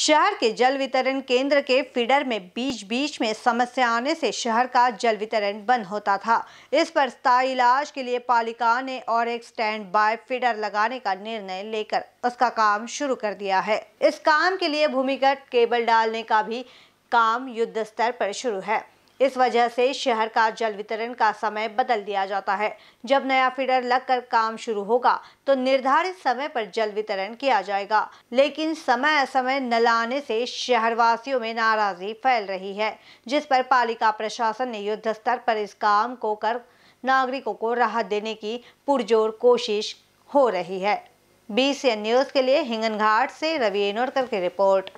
शहर के जल वितरण केंद्र के फीडर में बीच बीच में समस्या आने से शहर का जल वितरण बंद होता था इस पर स्थायी इलाज के लिए पालिका ने और एक स्टैंड बाय फीडर लगाने का निर्णय लेकर उसका काम शुरू कर दिया है इस काम के लिए भूमिगत केबल डालने का भी काम युद्ध स्तर पर शुरू है इस वजह से शहर का जल वितरण का समय बदल दिया जाता है जब नया फीडर लगकर काम शुरू होगा तो निर्धारित समय पर जल वितरण किया जाएगा लेकिन समय असमय नल आने से शहरवासियों में नाराजगी फैल रही है जिस पर पालिका प्रशासन ने युद्ध स्तर पर इस काम को कर नागरिकों को राहत देने की पुरजोर कोशिश हो रही है बी न्यूज के लिए हिंगन घाट से रवि एनोरकर की रिपोर्ट